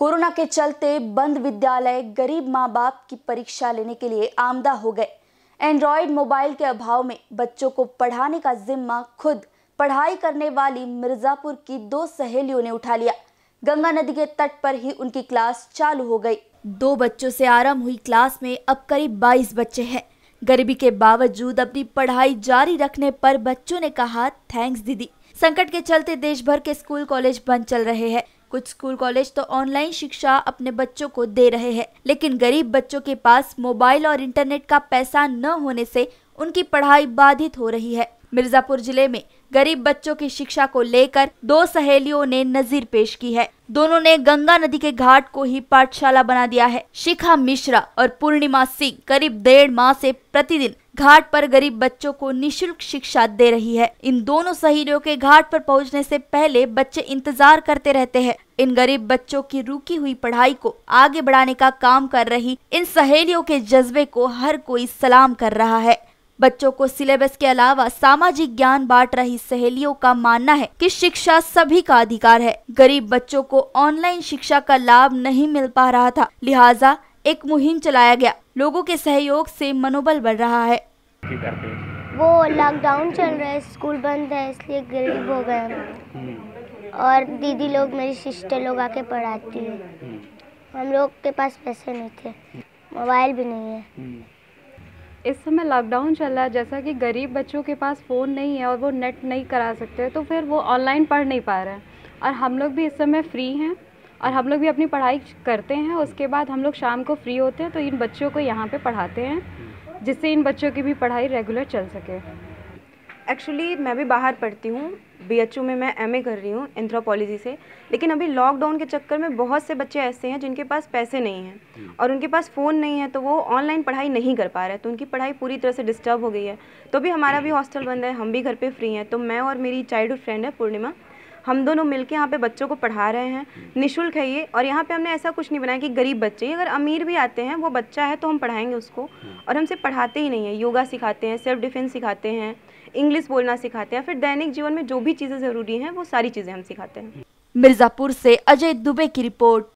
Corona के चलते बंद विद्यालय गरीब माँ बाप की परीक्षा लेने के लिए आमदा हो गए एंड्रॉयड मोबाइल के अभाव में बच्चों को पढ़ाने का जिम्मा खुद पढ़ाई करने वाली मिर्जापुर की दो सहेलियों ने उठा लिया गंगा नदी के तट पर ही उनकी क्लास चालू हो गई दो बच्चों से आरंभ हुई क्लास में अब करीब 22 बच्चे हैं गरीबी के बावजूद अपनी पढ़ाई जारी रखने पर बच्चों ने कहा थैंक्स दीदी संकट के चलते देश भर के स्कूल कॉलेज बंद चल रहे हैं कुछ स्कूल कॉलेज तो ऑनलाइन शिक्षा अपने बच्चों को दे रहे हैं लेकिन गरीब बच्चों के पास मोबाइल और इंटरनेट का पैसा न होने से उनकी पढ़ाई बाधित हो रही है मिर्जापुर जिले में गरीब बच्चों की शिक्षा को लेकर दो सहेलियों ने नजीर पेश की है दोनों ने गंगा नदी के घाट को ही पाठशाला बना दिया है शिखा मिश्रा और पूर्णिमा सिंह करीब डेढ़ माह से प्रतिदिन घाट पर गरीब बच्चों को निशुल्क शिक्षा दे रही है इन दोनों सहेलियों के घाट पर पहुंचने से पहले बच्चे इंतजार करते रहते हैं इन गरीब बच्चों की रुकी हुई पढ़ाई को आगे बढ़ाने का काम कर रही इन सहेलियों के जज्बे को हर कोई सलाम कर रहा है बच्चों को सिलेबस के अलावा सामाजिक ज्ञान बांट रही सहेलियों का मानना है कि शिक्षा सभी का अधिकार है गरीब बच्चों को ऑनलाइन शिक्षा का लाभ नहीं मिल पा रहा था लिहाजा एक मुहिम चलाया गया लोगों के सहयोग से मनोबल बढ़ रहा है आपके घर पे वो लॉकडाउन चल रहा है स्कूल बंद है इसलिए गरीब हो गए हम्म। और दीदी लोग मेरी सिस्टर लोग आके पढ़ाती है हम्म। हम लोग के पास पैसे नहीं थे मोबाइल भी नहीं है हम्म। इस समय लॉकडाउन चल रहा है जैसा कि गरीब बच्चों के पास फ़ोन नहीं है और वो नेट नहीं करा सकते तो फिर वो ऑनलाइन पढ़ नहीं पा रहे हैं और हम लोग भी इस समय फ्री हैं और हम लोग भी अपनी पढ़ाई करते हैं उसके बाद हम लोग शाम को फ्री होते हैं तो इन बच्चों को यहाँ पे पढ़ाते हैं जिससे इन बच्चों की भी पढ़ाई रेगुलर चल सके एक्चुअली मैं भी बाहर पढ़ती हूँ बीएचयू में मैं एमए कर रही हूँ एंथ्रोपोलॉजी से लेकिन अभी लॉकडाउन के चक्कर में बहुत से बच्चे ऐसे हैं जिनके पास पैसे नहीं हैं और उनके पास फ़ोन नहीं है तो वो ऑनलाइन पढ़ाई नहीं कर पा रहे तो उनकी पढ़ाई पूरी तरह से डिस्टर्ब हो गई है तो भी हमारा भी हॉस्टल बंद है हम भी घर पर फ्री हैं तो मैं और मेरी चाइल्ड फ्रेंड है पूर्णिमा हम दोनों के यहाँ पे बच्चों को पढ़ा रहे हैं निःशुल्क है ये और यहाँ पे हमने ऐसा कुछ नहीं बनाया कि गरीब बच्चे अगर अमीर भी आते हैं वो बच्चा है तो हम पढ़ाएंगे उसको और हमसे पढ़ाते ही नहीं है योगा सिखाते हैं सेल्फ डिफेंस सिखाते हैं इंग्लिश बोलना सिखाते हैं फिर दैनिक जीवन में जो भी चीज़ें ज़रूरी हैं वो सारी चीज़ें हम सिखाते हैं मिर्ज़ापुर से अजय दुबे की रिपोर्ट